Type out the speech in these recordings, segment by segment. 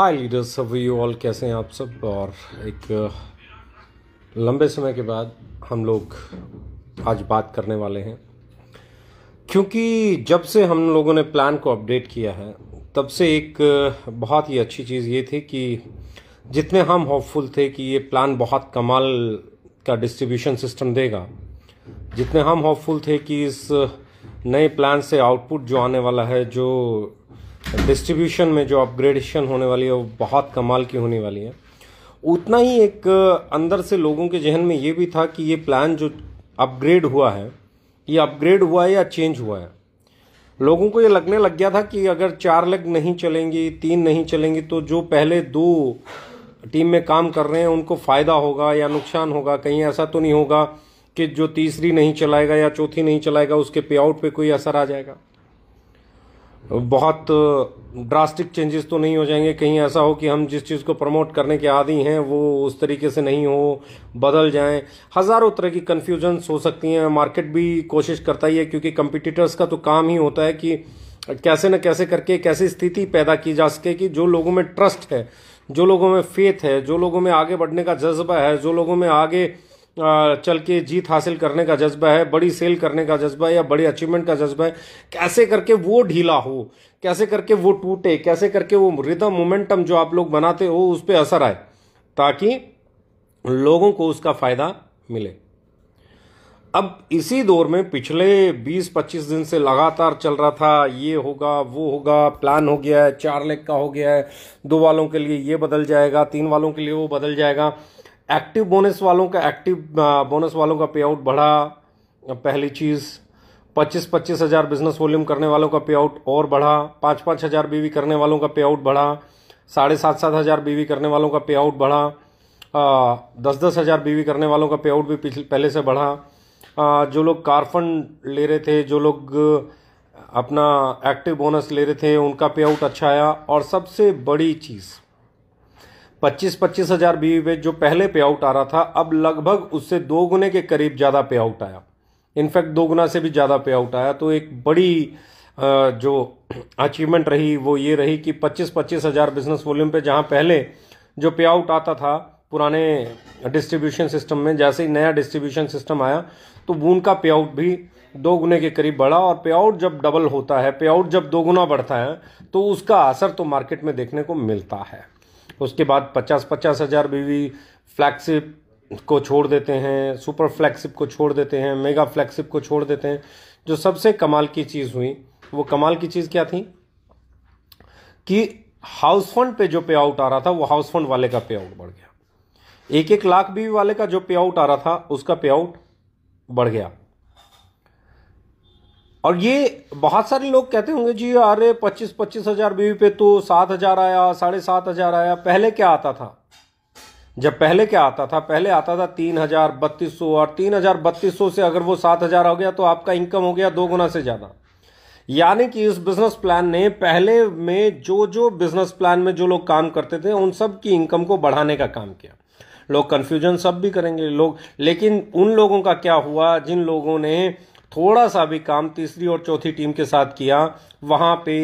हाय leaders सब you all कैसे हैं आप सब और एक uh, लंबे समय के बाद हम लोग आज बात करने वाले हैं क्योंकि जब से हम लोगों ने प्लान को अपडेट किया है तब से एक uh, बहुत ही अच्छी चीज़ ये थी कि जितने हम होपफुल थे कि ये प्लान बहुत कमाल का डिस्ट्रीब्यूशन सिस्टम देगा जितने हम होपफुल थे कि इस uh, नए प्लान से आउटपुट जो आने वाला है जो डिस्ट्रीब्यूशन में जो अपग्रेडेशन होने वाली है वो बहुत कमाल की होने वाली है उतना ही एक अंदर से लोगों के जहन में ये भी था कि ये प्लान जो अपग्रेड हुआ है ये अपग्रेड हुआ है या चेंज हुआ है लोगों को ये लगने लग गया था कि अगर चार लेग नहीं चलेंगी तीन नहीं चलेंगी तो जो पहले दो टीम में काम कर रहे हैं उनको फ़ायदा होगा या नुकसान होगा कहीं ऐसा तो नहीं होगा कि जो तीसरी नहीं चलाएगा या चौथी नहीं चलाएगा उसके पे आउट पर कोई असर आ जाएगा बहुत ड्रास्टिक चेंजेस तो नहीं हो जाएंगे कहीं ऐसा हो कि हम जिस चीज़ को प्रमोट करने के आदि हैं वो उस तरीके से नहीं हो बदल जाएं हज़ारों तरह की कन्फ्यूजन्स हो सकती हैं मार्केट भी कोशिश करता ही है क्योंकि कंपिटिटर्स का तो काम ही होता है कि कैसे न कैसे करके कैसी स्थिति पैदा की जा सके कि जो लोगों में ट्रस्ट है जो लोगों में फेथ है जो लोगों में आगे बढ़ने का जज्बा है जो लोगों में आगे चल के जीत हासिल करने का जज्बा है बड़ी सेल करने का जज्बा है या बड़ी अचीवमेंट का जज्बा है कैसे करके वो ढीला हो कैसे करके वो टूटे कैसे करके वो रिदम मोमेंटम जो आप लोग बनाते हो उस पर असर आए ताकि लोगों को उसका फायदा मिले अब इसी दौर में पिछले 20-25 दिन से लगातार चल रहा था ये होगा वो होगा प्लान हो गया है चार लेग का हो गया है दो वालों के लिए ये बदल जाएगा तीन वालों के लिए वो बदल जाएगा एक्टिव बोनस वालों का एक्टिव बोनस वालों का पे आउट बढ़ा पहली चीज़ पच्चीस पच्चीस हज़ार बिजनेस वॉल्यूम करने वालों का पे आउट और बढ़ा पाँच पाँच हज़ार बीवी करने वालों का पे आउट बढ़ा साढ़े सात सात हज़ार बीवी करने वालों का पे आउट बढ़ा आ, दस दस हज़ार बीवी करने वालों का पे आउट भी पहले से बढ़ा आ, जो लोग कारफंड ले रहे थे जो लोग अपना एक्टिव बोनस ले रहे थे उनका पे आउट अच्छा आया और सबसे बड़ी चीज़ पच्चीस पच्चीस हजार बीवी पे जो पहले पे आउट आ रहा था अब लगभग उससे दो गुने के करीब ज़्यादा पे आउट आया इनफैक्ट दो गुना से भी ज़्यादा पे आउट आया तो एक बड़ी जो अचीवमेंट रही वो ये रही कि पच्चीस पच्चीस हज़ार बिजनेस वॉल्यूम पे जहाँ पहले जो पे आउट आता था पुराने डिस्ट्रीब्यूशन सिस्टम में जैसे ही नया डिस्ट्रीब्यूशन सिस्टम आया तो उनका पे आउट भी दो गुने के करीब बढ़ा और पे आउट जब डबल होता है पे आउट जब दो गुना बढ़ता है तो उसका असर तो मार्केट में देखने को मिलता है उसके बाद पचास पचास हज़ार बीवी फ्लैगशिप को छोड़ देते हैं सुपर फ्लैगशिप को छोड़ देते हैं मेगा फ्लैगशिप को छोड़ देते हैं जो सबसे कमाल की चीज़ हुई वो कमाल की चीज़ क्या थी कि हाउस फंड पे जो पे आउट आ रहा था वो हाउस फंड वाले का पे आउट बढ़ गया एक एक लाख बीवी वाले का जो पे आउट आ रहा था उसका पे आउट बढ़ गया और ये बहुत सारे लोग कहते होंगे जी अरे पच्चीस पच्चीस हजार बीवी पे तो सात हजार आया साढ़े सात हजार आया पहले क्या आता था जब पहले क्या आता था पहले आता था तीन हजार बत्तीस सौ और तीन हजार बत्तीस सौ से अगर वो सात हजार हो गया तो आपका इनकम हो गया दो गुना से ज़्यादा यानी कि इस बिजनेस प्लान ने पहले में जो जो बिजनेस प्लान में जो लोग काम करते थे उन सब की इनकम को बढ़ाने का काम किया लोग कंफ्यूजन सब भी करेंगे लोग लेकिन उन लोगों का क्या हुआ जिन लोगों ने थोड़ा सा भी काम तीसरी और चौथी टीम के साथ किया वहाँ पे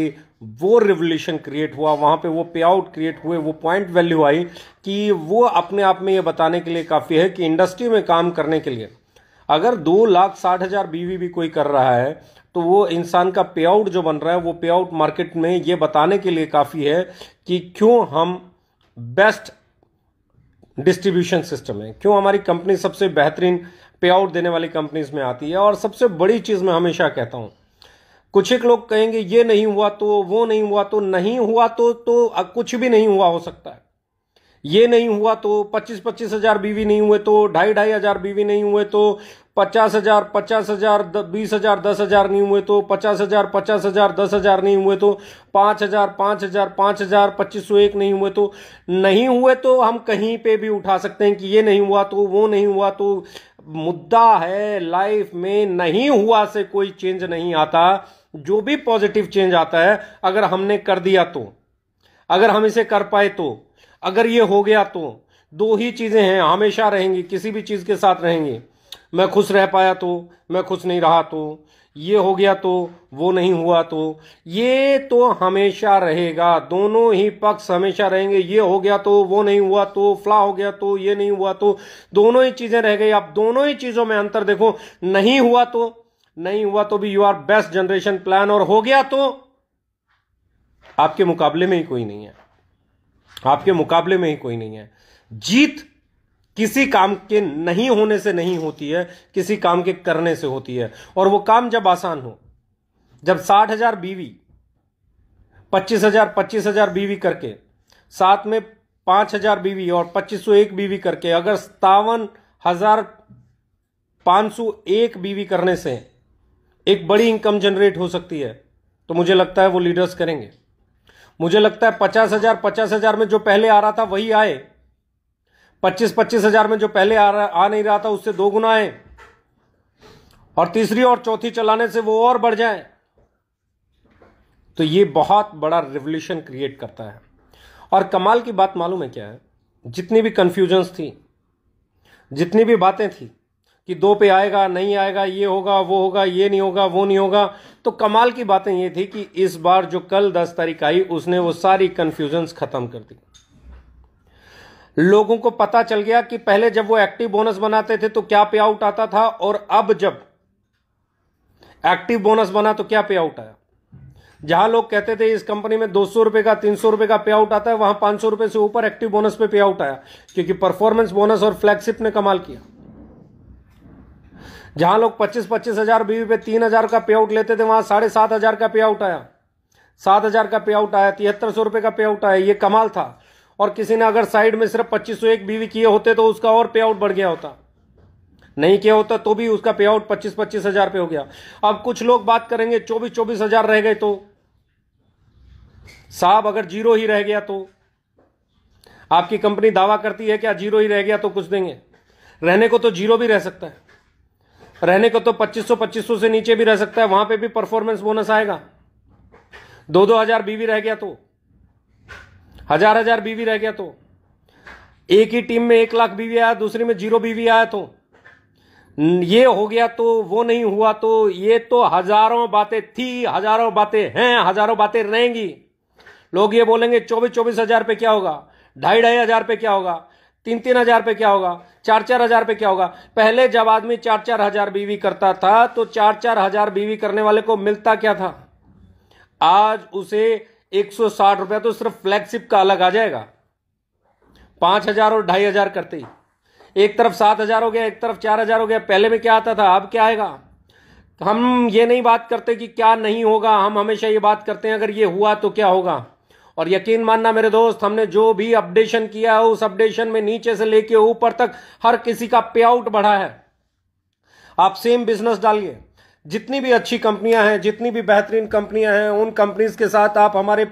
वो रिवोल्यूशन क्रिएट हुआ वहाँ पे वो पे आउट क्रिएट हुए वो पॉइंट वैल्यू आई कि वो अपने आप में ये बताने के लिए काफ़ी है कि इंडस्ट्री में काम करने के लिए अगर दो लाख साठ हज़ार बीवी भी कोई कर रहा है तो वो इंसान का पे आउट जो बन रहा है वो पे आउट मार्केट में ये बताने के लिए काफ़ी है कि क्यों हम बेस्ट डिस्ट्रीब्यूशन सिस्टम है क्यों हमारी कंपनी सबसे बेहतरीन पे आउट देने वाली कंपनीज में आती है और सबसे बड़ी चीज़ मैं हमेशा कहता हूं कुछ एक लोग कहेंगे ये नहीं हुआ तो वो नहीं हुआ तो नहीं हुआ तो तो कुछ भी नहीं हुआ हो सकता है ये नहीं हुआ तो पच्चीस पच्चीस हजार बीवी नहीं हुए तो ढाई ढाई हजार बीवी नहीं हुए तो पचास हजार पचास हजार बीस हजार दस हजार नहीं हुए तो पचास हजार पचास हजार दस हजार नहीं हुए तो पांच हजार पांच हजार पांच हजार पच्चीस सौ एक नहीं हुए तो नहीं हुए तो हम कहीं पे भी उठा सकते हैं कि ये नहीं हुआ तो वो नहीं हुआ तो मुद्दा है लाइफ में नहीं हुआ से कोई चेंज नहीं आता जो भी पॉजिटिव चेंज आता है अगर हमने कर दिया तो अगर हम इसे कर पाए तो अगर ये हो गया तो दो ही चीज़ें हैं हमेशा रहेंगी किसी भी चीज़ के साथ रहेंगी मैं खुश रह पाया तो मैं खुश नहीं रहा तो ये हो गया तो वो नहीं हुआ तो ये तो हमेशा रहेगा दोनों ही पक्ष हमेशा रहेंगे ये हो गया तो वो नहीं हुआ तो फ्ला हो गया तो ये नहीं हुआ तो दोनों ही चीजें रह गई आप दोनों ही चीजों में अंतर देखो नहीं हुआ तो नहीं हुआ तो भी you are best generation plan और हो गया तो आपके मुकाबले में ही कोई नहीं है आपके मुकाबले में ही कोई नहीं है जीत किसी काम के नहीं होने से नहीं होती है किसी काम के करने से होती है और वो काम जब आसान हो जब साठ हजार बीवी पच्चीस हजार पच्चीस हजार बीवी करके साथ में पांच हजार बीवी और पच्चीस सौ एक बीवी करके अगर सतावन हजार पांच सौ एक बीवी करने से एक बड़ी इनकम जनरेट हो सकती है तो मुझे लगता है वो लीडर्स करेंगे मुझे लगता है पचास हजार पचास हजार में जो पहले आ रहा था वही आए पच्चीस पच्चीस हजार में जो पहले आ रहा आ नहीं रहा था उससे दो गुना है और तीसरी और चौथी चलाने से वो और बढ़ जाए तो ये बहुत बड़ा रिवोल्यूशन क्रिएट करता है और कमाल की बात मालूम है क्या है जितनी भी कंफ्यूजन्स थी जितनी भी बातें थी कि दो पे आएगा नहीं आएगा ये होगा वो होगा ये नहीं होगा वो नहीं होगा तो कमाल की बातें ये थी कि इस बार जो कल दस तारीख आई उसने वो सारी कन्फ्यूजन्स ख़त्म कर दी लोगों को पता चल गया कि पहले जब वो एक्टिव बोनस बनाते थे तो क्या पे आउट आता था और अब जब एक्टिव बोनस बना तो क्या पे आउट आया जहां लोग कहते थे इस कंपनी में दो सौ रुपए का तीन सौ रुपए का पे आउट आता है वहां पांच सौ रुपए से ऊपर एक्टिव बोनस पे पे आउट आया क्योंकि परफॉर्मेंस बोनस और फ्लैगशिप ने कमाल किया जहां लोग पच्चीस पच्चीस हजार बीवी पे तीन हजार का पे आउट लेते थे वहां साढ़े सात हजार का पे आउट आया सात हजार का पे आउट आया तिहत्तर सौ रुपए का पे आउट आया ये कमाल था और किसी ने अगर साइड में सिर्फ पच्चीस सौ एक बीवी किए होते तो उसका और पे आउट बढ़ गया होता नहीं किया होता तो भी उसका पे आउट पच्चीस पच्चीस हजार पे हो गया अब कुछ लोग बात करेंगे चौबीस चौबीस हजार रह गए तो साहब अगर जीरो ही रह गया तो आपकी कंपनी दावा करती है कि जीरो ही रह गया तो कुछ देंगे रहने को तो जीरो भी रह सकता है रहने को तो 2500 2500 से नीचे भी रह सकता है वहां पे भी परफॉर्मेंस बोनस आएगा दो दो हजार बीवी रह गया तो हजार हजार बीवी रह गया तो एक ही टीम में एक लाख बीवी आया दूसरी में जीरो बीवी आया तो ये हो गया तो वो नहीं हुआ तो ये तो हजारों बातें थी हजारों बातें हैं हजारों बातें रहेंगी लोग ये बोलेंगे चौबीस चौबीस हजार पे क्या होगा ढाई ढाई हजार पे क्या होगा तीन तीन हजार पे क्या होगा चार चार हजार पे क्या होगा पहले जब आदमी चार चार हजार बीवी करता था तो चार चार हजार बीवी करने वाले को मिलता क्या था आज उसे एक सौ साठ रुपया तो सिर्फ फ्लैगशिप का अलग आ जाएगा पांच हजार और ढाई हजार करते ही एक तरफ सात हजार हो गया एक तरफ चार हजार हो गया पहले में क्या आता था अब क्या आएगा हम ये नहीं बात करते कि क्या नहीं होगा हम हमेशा ये बात करते हैं अगर ये हुआ तो क्या होगा और यकीन मानना मेरे दोस्त हमने जो भी अपडेशन किया है उस अपडेशन में नीचे से लेके ऊपर तक हर किसी का पे आउट बढ़ा है आप सेम बिजनेस डालिए जितनी भी अच्छी कंपनियां हैं जितनी भी बेहतरीन कंपनियां हैं उन कंपनीज के साथ आप हमारे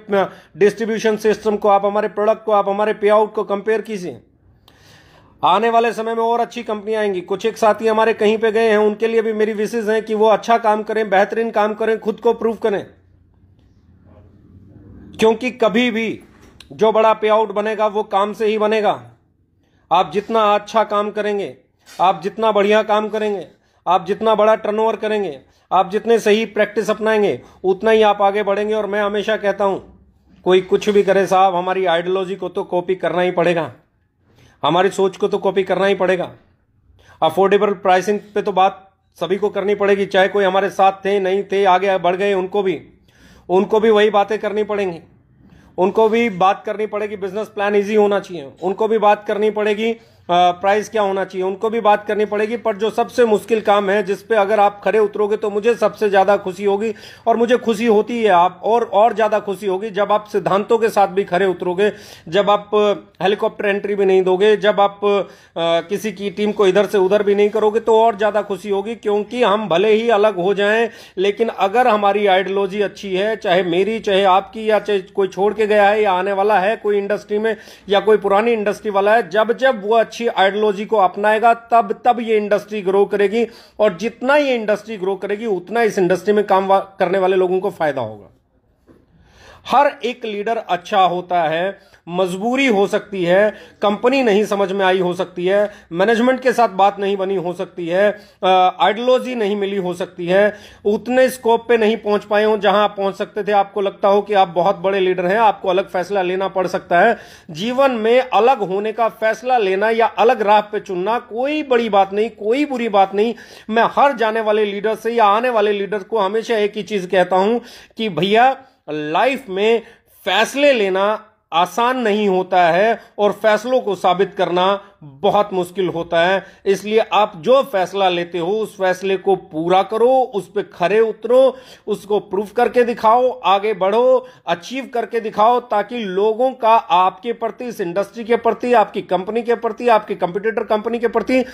डिस्ट्रीब्यूशन सिस्टम को आप हमारे प्रोडक्ट को आप हमारे पे आउट को कंपेयर कीजिए आने वाले समय में और अच्छी कंपनियां आएंगी कुछ एक साथी हमारे कहीं पे गए हैं उनके लिए भी मेरी विशेष है कि वो अच्छा काम करें बेहतरीन काम करें खुद को प्रूव करें क्योंकि कभी भी जो बड़ा पे आउट बनेगा वो काम से ही बनेगा आप जितना अच्छा काम करेंगे आप जितना बढ़िया काम करेंगे आप जितना बड़ा टर्नओवर करेंगे आप जितने सही प्रैक्टिस अपनाएंगे उतना ही आप आगे बढ़ेंगे और मैं हमेशा कहता हूँ कोई कुछ भी करे साहब हमारी आइडियोलॉजी को तो कॉपी करना ही पड़ेगा हमारी सोच को तो कॉपी करना ही पड़ेगा अफोर्डेबल प्राइसिंग पे तो बात सभी को करनी पड़ेगी चाहे कोई हमारे साथ थे नहीं थे आगे बढ़ गए उनको भी उनको भी वही बातें करनी पड़ेंगी उनको भी बात करनी पड़ेगी बिजनेस प्लान इजी होना चाहिए उनको भी बात करनी पड़ेगी प्राइस क्या होना चाहिए उनको भी बात करनी पड़ेगी पर जो सबसे मुश्किल काम है जिस पे अगर आप खड़े उतरोगे तो मुझे सबसे ज़्यादा खुशी होगी और मुझे खुशी होती है आप और और ज़्यादा खुशी होगी जब आप सिद्धांतों के साथ भी खड़े उतरोगे जब आप हेलीकॉप्टर एंट्री भी नहीं दोगे जब आप आ, किसी की टीम को इधर से उधर भी नहीं करोगे तो और ज़्यादा खुशी होगी क्योंकि हम भले ही अलग हो जाए लेकिन अगर हमारी आइडियोलॉजी अच्छी है चाहे मेरी चाहे आपकी या चाहे कोई छोड़ के गया है या आने वाला है कोई इंडस्ट्री में या कोई पुरानी इंडस्ट्री वाला है जब जब वो अच्छी आइडियोलॉजी को अपनाएगा तब तब ये इंडस्ट्री ग्रो करेगी और जितना ये इंडस्ट्री ग्रो करेगी उतना इस इंडस्ट्री में काम करने वाले लोगों को फायदा होगा हर एक लीडर अच्छा होता है मजबूरी हो सकती है कंपनी नहीं समझ में आई हो सकती है मैनेजमेंट के साथ बात नहीं बनी हो सकती है आइडियोलॉजी नहीं मिली हो सकती है उतने स्कोप पे नहीं पहुंच पाए हो जहां आप पहुंच सकते थे आपको लगता हो कि आप बहुत बड़े लीडर हैं आपको अलग फैसला लेना पड़ सकता है जीवन में अलग होने का फैसला लेना या अलग राह पे चुनना कोई बड़ी बात नहीं कोई बुरी बात नहीं मैं हर जाने वाले लीडर से या आने वाले लीडर को हमेशा एक ही चीज कहता हूं कि भैया लाइफ में फैसले लेना आसान नहीं होता है और फैसलों को साबित करना बहुत मुश्किल होता है इसलिए आप जो फैसला लेते हो उस फैसले को पूरा करो उस पर खरे उतरो उसको प्रूफ करके दिखाओ आगे बढ़ो अचीव करके दिखाओ ताकि लोगों का आपके प्रति इस इंडस्ट्री के प्रति आपकी कंपनी के प्रति आपके कंप्यूटेटर कंपनी के प्रति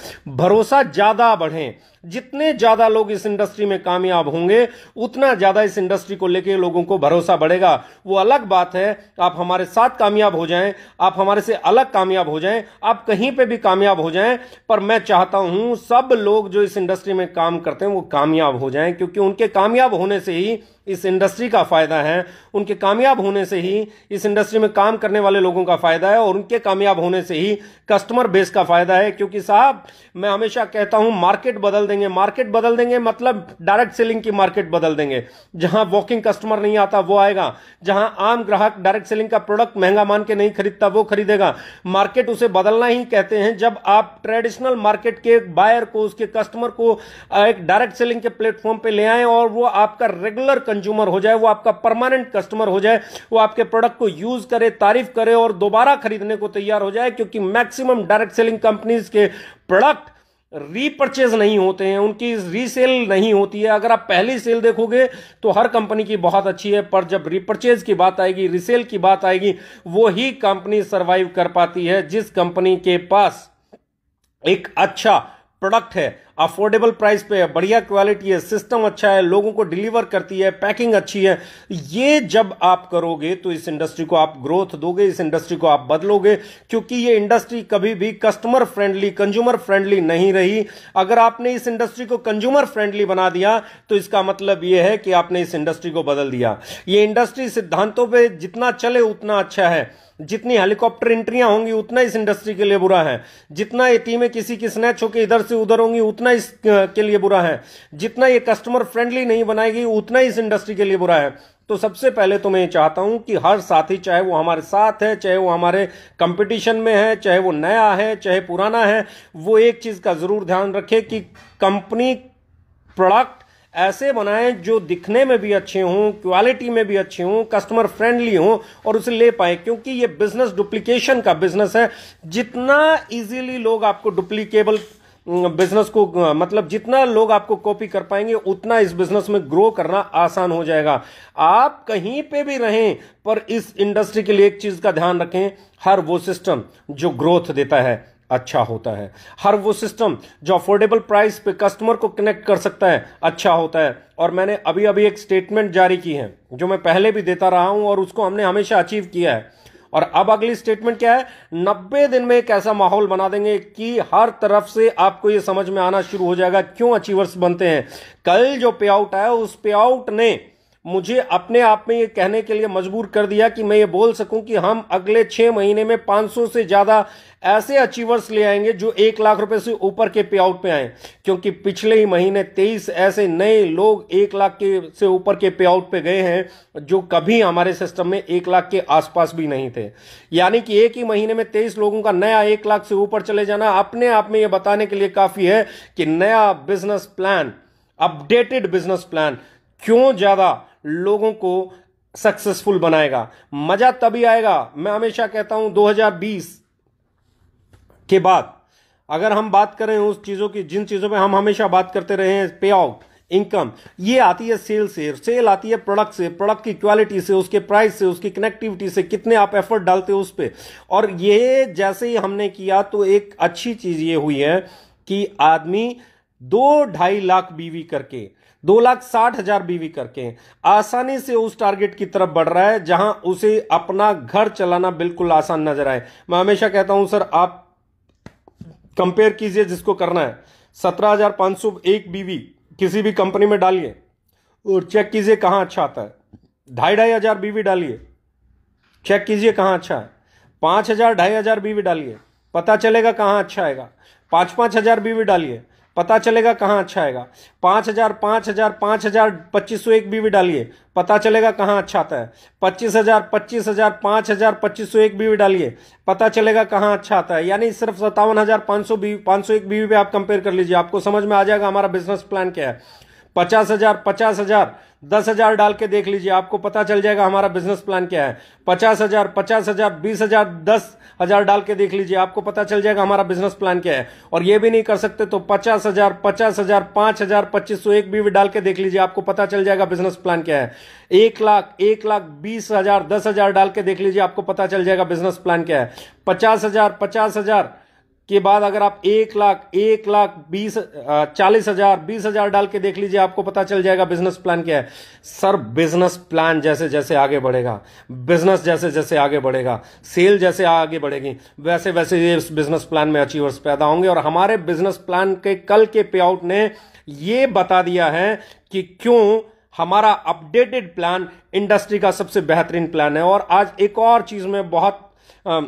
भरोसा ज़्यादा बढ़े जितने ज़्यादा लोग इस इंडस्ट्री में कामयाब होंगे उतना ज़्यादा इस इंडस्ट्री को लेकर लोगों को भरोसा बढ़ेगा वो अलग बात है आप हमारे साथ कामयाब हो जाए आप हमारे से अलग कामयाब हो जाए आप कहीं पे भी कामयाब हो जाएं पर मैं चाहता हूं सब लोग जो इस इंडस्ट्री में काम करते हैं वो कामयाब हो जाएं क्योंकि उनके कामयाब होने से ही इस इंडस्ट्री का फ़ायदा है उनके कामयाब होने से ही इस इंडस्ट्री में काम करने वाले लोगों का फ़ायदा है और उनके कामयाब होने से ही कस्टमर बेस का फ़ायदा है क्योंकि साहब मैं हमेशा कहता हूं मार्केट बदल देंगे मार्केट बदल देंगे मतलब डायरेक्ट सेलिंग की मार्केट बदल देंगे जहां वॉकिंग कस्टमर नहीं आता वो आएगा जहां आम ग्राहक डायरेक्ट सेलिंग का प्रोडक्ट महंगा मान के नहीं खरीदता वो खरीदेगा मार्केट उसे बदलना ही कहते हैं जब आप ट्रेडिशनल मार्केट के बायर को उसके कस्टमर को एक डायरेक्ट सेलिंग के प्लेटफॉर्म पर ले आए और वो आपका रेगुलर कंज्यूमर हो जाए वो आपका परमानेंट कस्टमर हो जाए वो आपके प्रोडक्ट को यूज करे तारीफ करे और दोबारा खरीदने को तैयार हो जाए क्योंकि मैक्सिमम डायरेक्ट सेलिंग कंपनीज के प्रोडक्ट रीपर्चेज नहीं होते हैं उनकी रीसेल नहीं होती है अगर आप पहली सेल देखोगे तो हर कंपनी की बहुत अच्छी है पर जब रीपर्चेज की बात आएगी रीसेल की बात आएगी वो ही कंपनी सरवाइव कर पाती है जिस कंपनी के पास एक अच्छा प्रोडक्ट है अफोर्डेबल प्राइस पे है बढ़िया क्वालिटी है सिस्टम अच्छा है लोगों को डिलीवर करती है पैकिंग अच्छी है ये जब आप करोगे तो इस इंडस्ट्री को आप ग्रोथ दोगे इस इंडस्ट्री को आप बदलोगे क्योंकि ये इंडस्ट्री कभी भी कस्टमर फ्रेंडली कंज्यूमर फ्रेंडली नहीं रही अगर आपने इस इंडस्ट्री को कंज्यूमर फ्रेंडली बना दिया तो इसका मतलब यह है कि आपने इस इंडस्ट्री को बदल दिया ये इंडस्ट्री सिद्धांतों पर जितना चले उतना अच्छा है जितनी हेलीकॉप्टर एंट्रियां होंगी उतना इस इंडस्ट्री के लिए बुरा है जितना ये टीमें किसी की स्नैच होकर इधर से उधर होंगी उतना उतना इस के लिए बुरा है जितना ये कस्टमर फ्रेंडली नहीं बनाएगी उतना इस इंडस्ट्री के लिए बुरा है तो सबसे पहले तो मैं चाहता हूं कि हर साथी चाहे वो हमारे साथ है चाहे वो हमारे कंपटीशन में है चाहे वो नया है चाहे पुराना है वो एक चीज़ का ज़रूर ध्यान रखे कि कंपनी प्रोडक्ट ऐसे बनाएं जो दिखने में भी अच्छे हों क्वालिटी में भी अच्छे हों कस्टमर फ्रेंडली हों और उसे ले पाए क्योंकि ये बिजनेस डुप्लीकेशन का बिजनेस है जितना इजीली लोग आपको डुप्लीकेबल बिजनेस को मतलब जितना लोग आपको कॉपी कर पाएंगे उतना इस बिजनेस में ग्रो करना आसान हो जाएगा आप कहीं पे भी रहें पर इस इंडस्ट्री के लिए एक चीज का ध्यान रखें हर वो सिस्टम जो ग्रोथ देता है अच्छा होता है हर वो सिस्टम जो अफोर्डेबल प्राइस पे कस्टमर को कनेक्ट कर सकता है अच्छा होता है और मैंने अभी अभी एक स्टेटमेंट जारी की है जो मैं पहले भी देता रहा हूं और उसको हमने हमेशा अचीव किया है और अब अगली स्टेटमेंट क्या है नब्बे दिन में एक ऐसा माहौल बना देंगे कि हर तरफ से आपको यह समझ में आना शुरू हो जाएगा क्यों अचीवर्स बनते हैं कल जो पे आउट आया उस पे आउट ने मुझे अपने आप में ये कहने के लिए मजबूर कर दिया कि मैं ये बोल सकूं कि हम अगले छह महीने में 500 से ज़्यादा ऐसे अचीवर्स ले आएंगे जो एक लाख रुपए से ऊपर के पे आउट पे आए क्योंकि पिछले ही महीने 23 ऐसे नए लोग एक लाख के से ऊपर के पे आउट पे गए हैं जो कभी हमारे सिस्टम में एक लाख के आसपास भी नहीं थे यानी कि एक ही महीने में तेईस लोगों का नया एक लाख से ऊपर चले जाना अपने आप में ये बताने के लिए काफ़ी है कि नया business plan updated business plan क्यों ज़्यादा लोगों को सक्सेसफुल बनाएगा मजा तभी आएगा मैं हमेशा कहता हूं 2020 के बाद अगर हम बात करें उस चीज़ों की जिन चीज़ों में हम हमेशा बात करते रहे हैं पे आउट इनकम ये आती है सेल से सेल आती है प्रोडक्ट से प्रोडक्ट की क्वालिटी से उसके प्राइस से उसकी कनेक्टिविटी से कितने आप एफर्ट डालते हो उस पर और ये जैसे ही हमने किया तो एक अच्छी चीज़ ये हुई है कि आदमी दो ढाई लाख बीवी करके दो लाख साठ हजार बीवी करके आसानी से उस टारगेट की तरफ बढ़ रहा है जहां उसे अपना घर चलाना बिल्कुल आसान नजर आए मैं हमेशा कहता हूं सर आप कंपेयर कीजिए जिसको करना है सत्रह हजार पांच सौ एक बीवी किसी भी कंपनी में डालिए और चेक कीजिए कहां अच्छा आता है ढाई ढाई हजार बीवी डालिए चेक कीजिए कहां अच्छा है पांच हजार ढाई हजार बीवी डालिए पता चलेगा कहां अच्छा आएगा पांच पांच हजार बीवी डालिए पता चलेगा कहाँ अच्छा आएगा पाँच हजार पाँच हजार पाँच हजार पच्चीस सौ एक बी भी डालिए पता चलेगा कहाँ अच्छा आता है पच्चीस हजार पच्चीस हजार पाँच हजार पच्चीस सौ एक बी भी डालिए पता चलेगा कहाँ अच्छा आता है यानी सिर्फ सत्तावन हजार पाँच सौ बी पाँच सौ एक बीवी भी आप कंपेयर कर लीजिए आपको समझ में आ जाएगा हमारा बिजनेस प्लान क्या है पचास हजार पचास हजार दस हजार डाल के देख लीजिए आपको पता चल जाएगा हमारा बिजनेस प्लान क्या है पचास हजार पचास हजार बीस हजार दस हजार डाल के देख लीजिए आपको पता चल जाएगा हमारा बिजनेस प्लान क्या है और ये भी नहीं कर सकते तो पचास हजार पचास हजार पांच हजार पच्चीस सौ एक भी डाल के देख लीजिए आपको पता चल जाएगा बिजनेस प्लान क्या है एक लाख एक लाख बीस हजार दस हजार डाल के देख लीजिए आपको पता चल जाएगा बिजनेस प्लान क्या है पचास हजार पचास हजार के बाद अगर आप एक लाख एक लाख बीस चालीस हजार बीस हजार डाल के देख लीजिए आपको पता चल जाएगा बिजनेस प्लान क्या है सर बिजनेस प्लान जैसे जैसे आगे बढ़ेगा बिजनेस जैसे जैसे आगे बढ़ेगा सेल जैसे आगे बढ़ेगी वैसे वैसे ये बिजनेस प्लान में अचीवर्स पैदा होंगे और हमारे बिजनेस प्लान के कल के पे आउट ने ये बता दिया है कि क्यों हमारा अपडेटेड प्लान इंडस्ट्री का सबसे बेहतरीन प्लान है और आज एक और चीज में बहुत आ,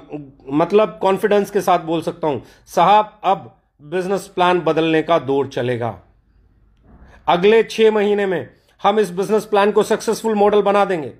मतलब कॉन्फिडेंस के साथ बोल सकता हूं साहब अब बिजनेस प्लान बदलने का दौर चलेगा अगले छह महीने में हम इस बिजनेस प्लान को सक्सेसफुल मॉडल बना देंगे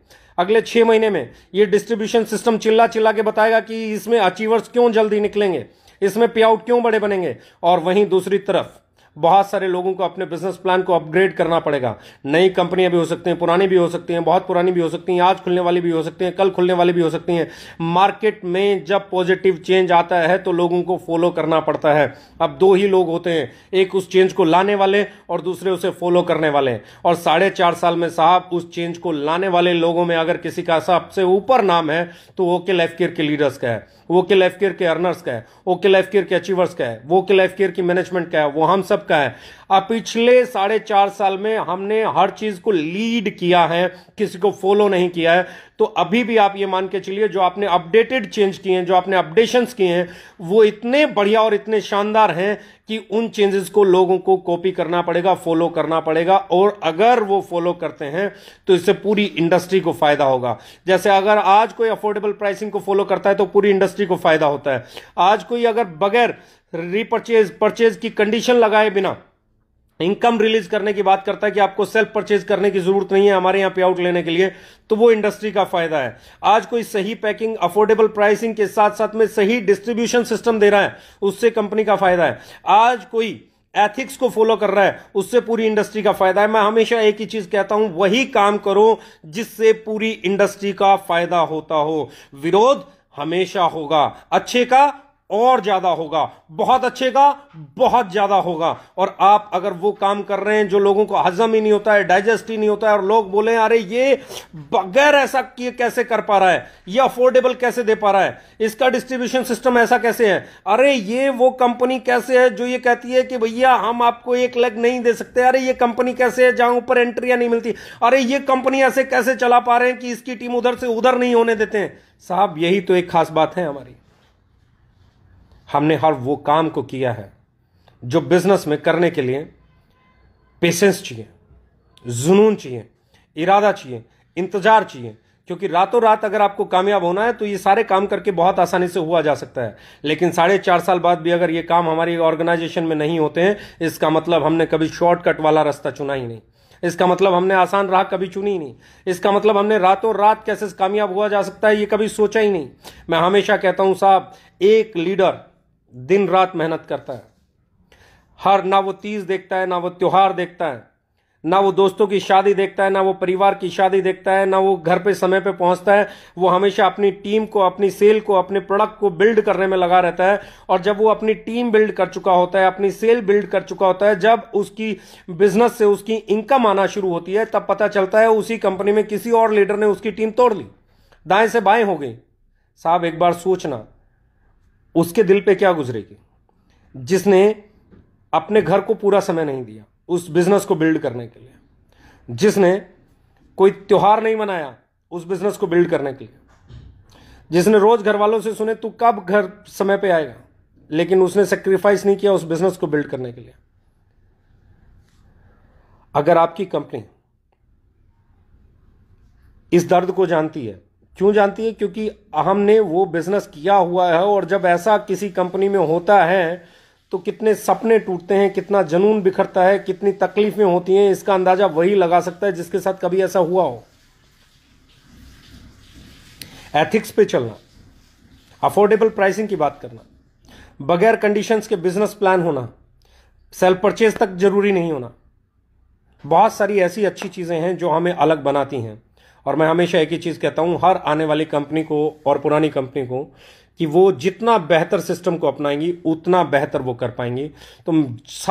अगले छह महीने में ये डिस्ट्रीब्यूशन सिस्टम चिल्ला चिल्ला के बताएगा कि इसमें अचीवर्स क्यों जल्दी निकलेंगे इसमें पे आउट क्यों बड़े बनेंगे और वहीं दूसरी तरफ बहुत सारे लोगों को अपने बिजनेस प्लान को अपग्रेड करना पड़ेगा नई कंपनियां भी हो सकती हैं पुरानी भी हो सकती हैं बहुत पुरानी भी हो सकती हैं आज खुलने वाली भी हो सकती हैं कल खुलने वाली भी हो सकती हैं मार्केट में जब पॉजिटिव चेंज आता है तो लोगों को फॉलो करना पड़ता है अब दो ही लोग होते हैं एक उस चेंज को लाने वाले और दूसरे उसे फॉलो करने वाले और साढ़े चार साल में साहब उस चेंज को लाने वाले लोगों में अगर किसी का सबसे ऊपर नाम है तो वो के लाइफ केयर के लीडर्स का है वो के लाइफ केयर के अर्नर्स का है वो के लाइफ केयर के अचीवर्स का है वो के लाइफ केयर की मैनेजमेंट का है वो हम सब का है अब पिछले साढ़े चार साल में हमने हर चीज को लीड किया है किसी को फॉलो नहीं किया है तो अभी भी आप ये मान के चलिए जो आपने अपडेटेड चेंज किए हैं जो आपने अपडेशंस किए हैं वो इतने बढ़िया और इतने शानदार हैं कि उन चेंजेस को लोगों को कॉपी करना पड़ेगा फॉलो करना पड़ेगा और अगर वो फॉलो करते हैं तो इससे पूरी इंडस्ट्री को फायदा होगा जैसे अगर आज कोई अफोर्डेबल प्राइसिंग को फॉलो करता है तो पूरी इंडस्ट्री को फायदा होता है आज कोई अगर बगैर रिपर्चेज परचेज की कंडीशन लगाए बिना इनकम रिलीज करने की बात करता है कि आपको सेल्फ परचेज करने की जरूरत नहीं है हमारे यहाँ पे आउट लेने के लिए तो वो इंडस्ट्री का फायदा है आज कोई सही पैकिंग अफोर्डेबल प्राइसिंग के साथ साथ में सही डिस्ट्रीब्यूशन सिस्टम दे रहा है उससे कंपनी का फायदा है आज कोई एथिक्स को फॉलो कर रहा है उससे पूरी इंडस्ट्री का फायदा है मैं हमेशा एक ही चीज कहता हूं वही काम करो जिससे पूरी इंडस्ट्री का फायदा होता हो विरोध हमेशा होगा अच्छे का और ज्यादा होगा बहुत अच्छे का बहुत ज्यादा होगा और आप अगर वो काम कर रहे हैं जो लोगों को हजम ही नहीं होता है डाइजेस्ट ही नहीं होता है और लोग बोले अरे ये बगैर ऐसा किए कैसे कर पा रहा है ये अफोर्डेबल कैसे दे पा रहा है इसका डिस्ट्रीब्यूशन सिस्टम ऐसा कैसे है अरे ये वो कंपनी कैसे है जो ये कहती है कि भैया हम आपको एक लेग नहीं दे सकते अरे ये कंपनी कैसे है जहां ऊपर एंट्रियां नहीं मिलती अरे ये कंपनी ऐसे कैसे चला पा रहे हैं कि इसकी टीम उधर से उधर नहीं होने देते हैं साहब यही तो एक खास बात है हमारी हमने हर वो काम को किया है जो बिजनेस में करने के लिए पेशेंस चाहिए जुनून चाहिए इरादा चाहिए इंतजार चाहिए क्योंकि रातों रात अगर आपको कामयाब होना है तो ये सारे काम करके बहुत आसानी से हुआ जा सकता है लेकिन साढ़े चार साल बाद भी अगर ये काम हमारी ऑर्गेनाइजेशन में नहीं होते हैं इसका मतलब हमने कभी शॉर्टकट वाला रास्ता चुना ही नहीं इसका मतलब हमने आसान राह कभी चुनी ही नहीं इसका मतलब हमने रातों रात कैसे कामयाब हुआ जा सकता है ये कभी सोचा ही नहीं मैं हमेशा कहता हूँ साहब एक लीडर दिन रात मेहनत करता है हर ना वो तीज देखता है ना वो त्यौहार देखता है ना वो दोस्तों की शादी देखता है ना वो परिवार की शादी देखता है ना वो घर पे समय पे पहुंचता है वो हमेशा अपनी टीम को अपनी सेल को अपने प्रोडक्ट को बिल्ड करने में लगा रहता है और जब वो अपनी टीम बिल्ड कर चुका होता है अपनी सेल बिल्ड कर चुका होता है जब उसकी बिजनेस से उसकी इनकम आना शुरू होती है तब पता चलता है उसी कंपनी में किसी और लीडर ने उसकी टीम तोड़ ली दाएं से बाएं हो गई साहब एक बार सोचना उसके दिल पे क्या गुजरेगी जिसने अपने घर को पूरा समय नहीं दिया उस बिजनेस को बिल्ड करने के लिए जिसने कोई त्यौहार नहीं मनाया उस बिजनेस को बिल्ड करने के लिए जिसने रोज घर वालों से सुने तू कब घर समय पे आएगा लेकिन उसने सेक्रीफाइस नहीं किया उस बिजनेस को बिल्ड करने के लिए अगर आपकी कंपनी इस दर्द को जानती है क्यों जानती है क्योंकि हमने वो बिजनेस किया हुआ है और जब ऐसा किसी कंपनी में होता है तो कितने सपने टूटते हैं कितना जनून बिखरता है कितनी तकलीफें होती हैं इसका अंदाजा वही लगा सकता है जिसके साथ कभी ऐसा हुआ हो एथिक्स पे चलना अफोर्डेबल प्राइसिंग की बात करना बगैर कंडीशंस के बिजनेस प्लान होना सेल्फ परचेज तक जरूरी नहीं होना बहुत सारी ऐसी अच्छी चीज़ें हैं जो हमें अलग बनाती हैं और मैं हमेशा एक ही चीज़ कहता हूँ हर आने वाली कंपनी को और पुरानी कंपनी को कि वो जितना बेहतर सिस्टम को अपनाएंगी उतना बेहतर वो कर पाएंगी तो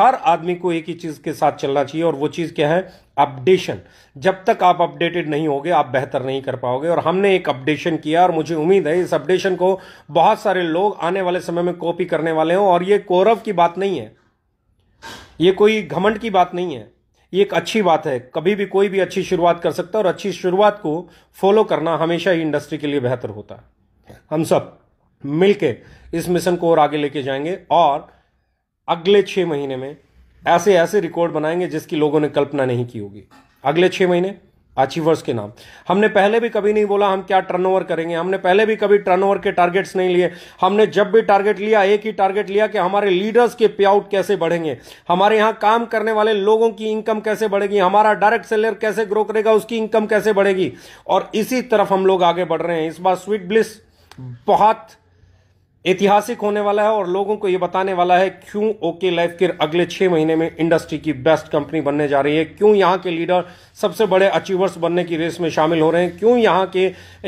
हर आदमी को एक ही चीज़ के साथ चलना चाहिए और वो चीज़ क्या है अपडेशन जब तक आप अपडेटेड नहीं होगे आप बेहतर नहीं कर पाओगे और हमने एक अपडेशन किया और मुझे उम्मीद है इस अपडेशन को बहुत सारे लोग आने वाले समय में कॉपी करने वाले हों और ये कौरव की बात नहीं है ये कोई घमंड की बात नहीं है ये एक अच्छी बात है कभी भी कोई भी अच्छी शुरुआत कर सकता है और अच्छी शुरुआत को फॉलो करना हमेशा ही इंडस्ट्री के लिए बेहतर होता है हम सब मिलके इस मिशन को और आगे लेके जाएंगे और अगले छह महीने में ऐसे ऐसे रिकॉर्ड बनाएंगे जिसकी लोगों ने कल्पना नहीं की होगी अगले छह महीने अचीवर्स के नाम हमने पहले भी कभी नहीं बोला हम क्या टर्नओवर करेंगे हमने पहले भी कभी टर्नओवर के टारगेट्स नहीं लिए हमने जब भी टारगेट लिया एक ही टारगेट लिया कि हमारे लीडर्स के पे आउट कैसे बढ़ेंगे हमारे यहाँ काम करने वाले लोगों की इनकम कैसे बढ़ेगी हमारा डायरेक्ट सेलर कैसे ग्रो करेगा उसकी इनकम कैसे बढ़ेगी और इसी तरफ हम लोग आगे बढ़ रहे हैं इस बार स्वीट ब्लिस बहुत ऐतिहासिक होने वाला है और लोगों को यह बताने वाला है क्यों ओके लाइफ के अगले छह महीने में इंडस्ट्री की बेस्ट कंपनी बनने जा रही है क्यों यहाँ के लीडर सबसे बड़े अचीवर्स बनने की रेस में शामिल हो रहे हैं क्यों यहाँ के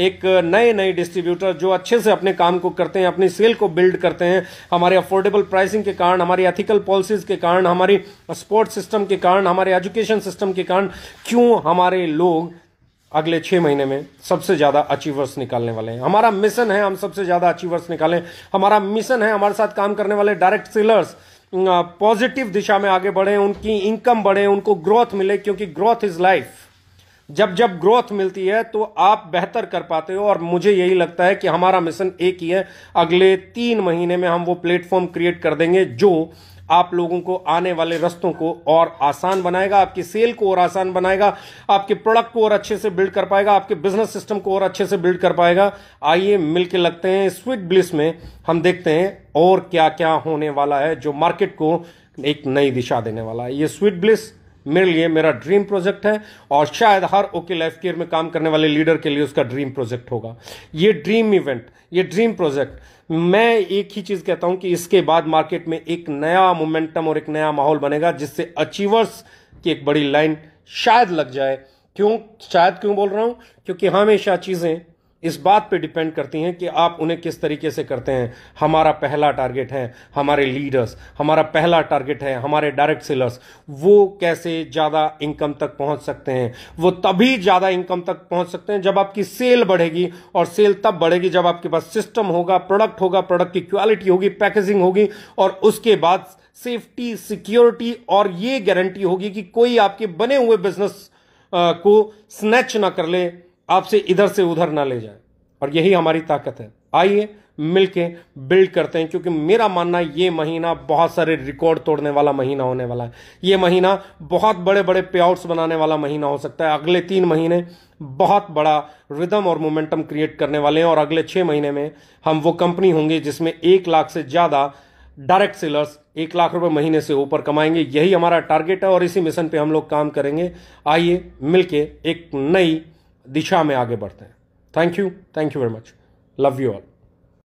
एक नए नए डिस्ट्रीब्यूटर जो अच्छे से अपने काम को करते हैं अपनी सेल को बिल्ड करते हैं हमारे अफोर्डेबल प्राइसिंग के कारण हमारी एथिकल पॉलिसीज के कारण हमारी स्पोर्ट्स सिस्टम के कारण हमारे एजुकेशन सिस्टम के कारण क्यों हमारे लोग अगले छः महीने में सबसे ज़्यादा अचीवर्स निकालने वाले हैं हमारा मिशन है हम सबसे ज़्यादा अचीवर्स निकालें हमारा मिशन है हमारे साथ काम करने वाले डायरेक्ट सेलर्स पॉजिटिव दिशा में आगे बढ़ें उनकी इनकम बढ़े उनको ग्रोथ मिले क्योंकि ग्रोथ इज लाइफ जब जब ग्रोथ मिलती है तो आप बेहतर कर पाते हो और मुझे यही लगता है कि हमारा मिशन एक ही है अगले तीन महीने में हम वो प्लेटफॉर्म क्रिएट कर देंगे जो आप लोगों को आने वाले रस्तों को और आसान बनाएगा आपकी सेल को और आसान बनाएगा आपके प्रोडक्ट को और अच्छे से बिल्ड कर पाएगा आपके बिजनेस सिस्टम को और अच्छे से बिल्ड कर पाएगा आइए मिलकर लगते हैं स्वीट ब्लिस में हम देखते हैं और क्या क्या होने वाला है जो मार्केट को एक नई दिशा देने वाला है ये स्वीट ब्लिस मेरे लिए मेरा ड्रीम प्रोजेक्ट है और शायद हर ओके लाइफ केयर में काम करने वाले लीडर के लिए उसका ड्रीम प्रोजेक्ट होगा ये ड्रीम इवेंट ये ड्रीम प्रोजेक्ट मैं एक ही चीज़ कहता हूं कि इसके बाद मार्केट में एक नया मोमेंटम और एक नया माहौल बनेगा जिससे अचीवर्स की एक बड़ी लाइन शायद लग जाए क्यों शायद क्यों बोल रहा हूं क्योंकि हमेशा चीज़ें इस बात पे डिपेंड करती हैं कि आप उन्हें किस तरीके से करते हैं हमारा पहला टारगेट है हमारे लीडर्स हमारा पहला टारगेट है हमारे डायरेक्ट सेलर्स वो कैसे ज़्यादा इनकम तक पहुंच सकते हैं वो तभी ज़्यादा इनकम तक पहुंच सकते हैं जब आपकी सेल बढ़ेगी और सेल तब बढ़ेगी जब आपके पास सिस्टम होगा प्रोडक्ट होगा प्रोडक्ट की क्वालिटी होगी पैकेजिंग होगी और उसके बाद सेफ्टी सिक्योरिटी और ये गारंटी होगी कि कोई आपके बने हुए बिजनेस को स्नैच ना कर ले आपसे इधर से उधर ना ले जाए और यही हमारी ताकत है आइए मिल बिल्ड करते हैं क्योंकि मेरा मानना ये महीना बहुत सारे रिकॉर्ड तोड़ने वाला महीना होने वाला है ये महीना बहुत बड़े बड़े पे बनाने वाला महीना हो सकता है अगले तीन महीने बहुत बड़ा रिदम और मोमेंटम क्रिएट करने वाले हैं और अगले छः महीने में हम वो कंपनी होंगे जिसमें एक लाख से ज़्यादा डायरेक्ट सेलर्स एक लाख रुपए महीने से ऊपर कमाएंगे यही हमारा टारगेट है और इसी मिशन पर हम लोग काम करेंगे आइए मिल एक नई दिशा में आगे बढ़ते हैं thank you thank you very much love you all